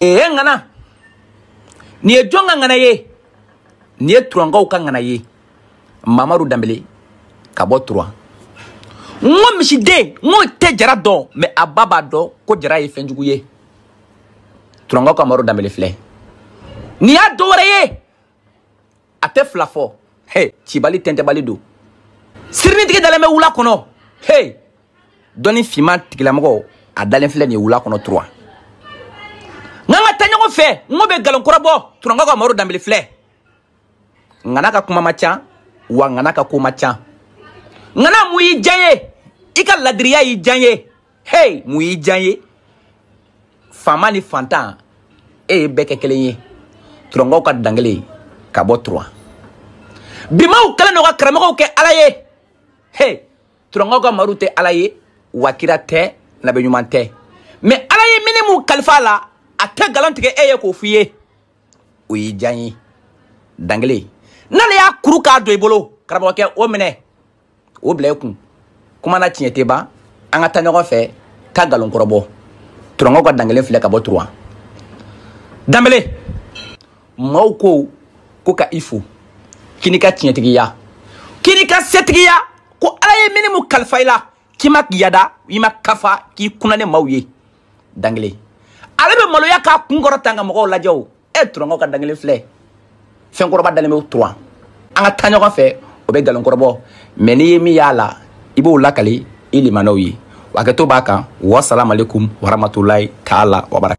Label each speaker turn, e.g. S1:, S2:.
S1: ee ŋana nin ye jɔn ka ŋana ye nin ye turankaw ka ŋana ye mamadu danbele ka bɔ turan n ko misiden n ko tɛ jara dɔn mɛ a ba b'a dɔn ko jara ye fɛnjugu ye turankaw ka mamadu danbele filɛ nin y'a dɔ wɛrɛ ye a tɛ fila fɔ he cibali tɛntɛbali don sirinitigi dalen bɛ wula kɔnɔ he dɔnni finman tigilamɔgɔ a dalen filɛ nin ye wula kɔnɔ turan o fɛ n ko bɛ galonkɔrɔ bɔ turankaw ka maro danbele filɛ ŋana ka kuma ma ca wa ŋana ka ko ma ca ŋana mun y'i diya ye i ka ladiriya y'i diya ye hey mun y'i diya ye faama ni fantan e ye bɛɛ kɛ kelen ye turankaw ka dankelen ka bɔ turan bimaw kɛlen do ka karamɔgɔw kɛ ala ye he turankaw ka maru tɛ ala ye wakira tɛ nabeɲuman tɛ mɛ ala ye min ni mun kalifa la ake tɛ galon tigɛ e ye k'o fuye o y'i n'ale y'a kuru k'a do i bolo karamɔgɔkɛ o minɛ o bila kun kuma na tiɲɛ tɛ an ka taa ɲɔgɔn fɛ ka galon kɔrɔbɔ turɔngɔ ka dan kelen filɛ ka bɔ turuwa danbele maaw ko ko ka ifu fo k'i ka tiɲɛtigiya k'i n'i ka setigiya ko ala ye kalfaila kalifa i la k'i yada i ma kafa k'i kunane mawye dangle ye ale bɛ maloya k'a kun kɔrɔ tan ka mɔgɔw lajɛ o e turankaw ka dangelen filɛ fɛnkɔrɔba dalen bɛ turan an ka taa ɲɔgɔn fɛ o bɛ galonkɔrɔbɔ mɛ n'i ye min y'a la i b'o lakali i limanaw ye wa hakɛto b'a kan wasalamalekum waramatulahi taala wabaraka